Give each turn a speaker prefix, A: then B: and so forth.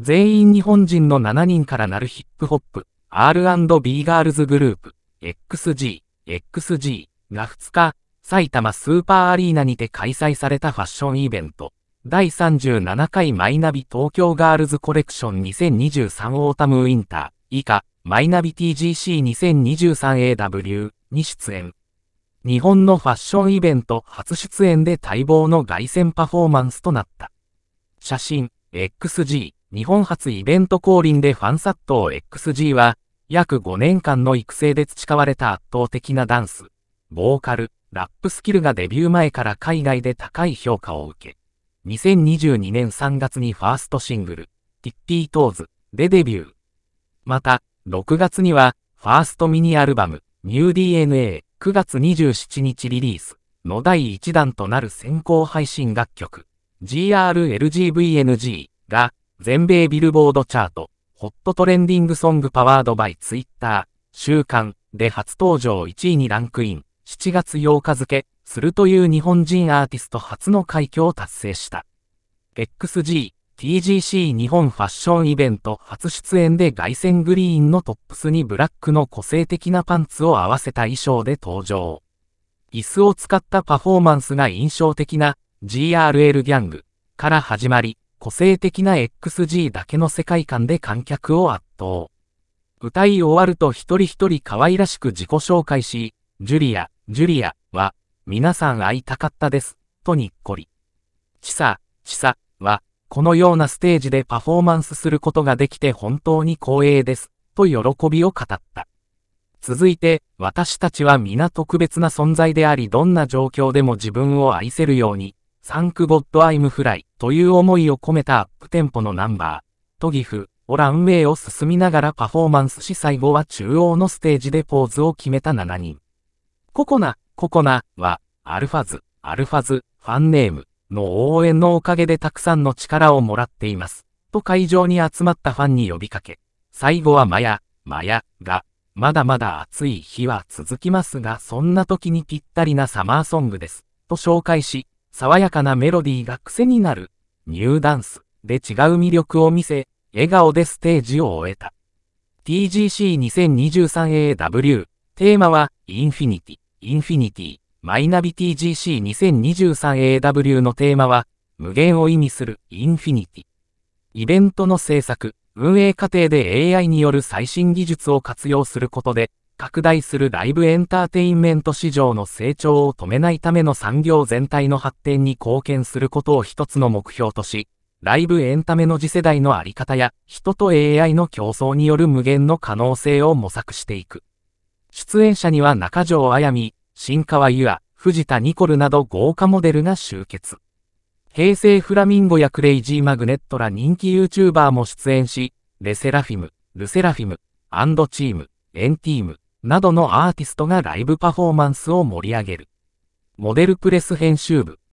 A: 全員日本人の7人からなるヒップホップ、R&B ガールズグループ、XG、XG が2日、埼玉スーパーアリーナにて開催されたファッションイベント、第37回マイナビ東京ガールズコレクション2023オータムウィンター以下、マイナビ TGC2023AW に出演。日本のファッションイベント初出演で待望の凱旋パフォーマンスとなった。写真、XG、日本初イベント降臨でファン殺到 XG は、約5年間の育成で培われた圧倒的なダンス、ボーカル、ラップスキルがデビュー前から海外で高い評価を受け、2022年3月にファーストシングル、ティッティートーズでデビュー。また、6月には、ファーストミニアルバム、ニュー DNA、9月27日リリースの第1弾となる先行配信楽曲、GRLGVNG が、全米ビルボードチャート、ホットトレンディングソングパワードバイツイッター、週刊で初登場1位にランクイン、7月8日付、するという日本人アーティスト初の快挙を達成した。XG、TGC 日本ファッションイベント初出演で凱旋グリーンのトップスにブラックの個性的なパンツを合わせた衣装で登場。椅子を使ったパフォーマンスが印象的な GRL ギャングから始まり、個性的な XG だけの世界観で観客を圧倒。歌い終わると一人一人可愛らしく自己紹介し、ジュリア、ジュリアは、皆さん会いたかったです、とにっこり。チサ、チサは、このようなステージでパフォーマンスすることができて本当に光栄です、と喜びを語った。続いて、私たちは皆特別な存在でありどんな状況でも自分を愛せるように、サンクボッドアイムフライという思いを込めたアップテンポのナンバー、トギフ、オランウェイを進みながらパフォーマンスし最後は中央のステージでポーズを決めた7人。ココナ、ココナは、アルファズ、アルファズ、ファンネームの応援のおかげでたくさんの力をもらっています。と会場に集まったファンに呼びかけ、最後はマヤ、マヤが、まだまだ暑い日は続きますが、そんな時にぴったりなサマーソングです。と紹介し、爽やかなメロディーが癖になる、ニューダンスで違う魅力を見せ、笑顔でステージを終えた。TGC2023AW、テーマは、インフィニティ、インフィニティ、マイナビ TGC2023AW のテーマは、無限を意味する、インフィニティ。イベントの制作、運営過程で AI による最新技術を活用することで、拡大するライブエンターテインメント市場の成長を止めないための産業全体の発展に貢献することを一つの目標とし、ライブエンタメの次世代のあり方や、人と AI の競争による無限の可能性を模索していく。出演者には中条あやみ、新川優愛、藤田ニコルなど豪華モデルが集結。平成フラミンゴやクレイジーマグネットら人気 YouTuber も出演し、レセラフィム、ルセラフィム、アンドチーム、エンティーム、などのアーティストがライブパフォーマンスを盛り上げる。モデルプレス編集部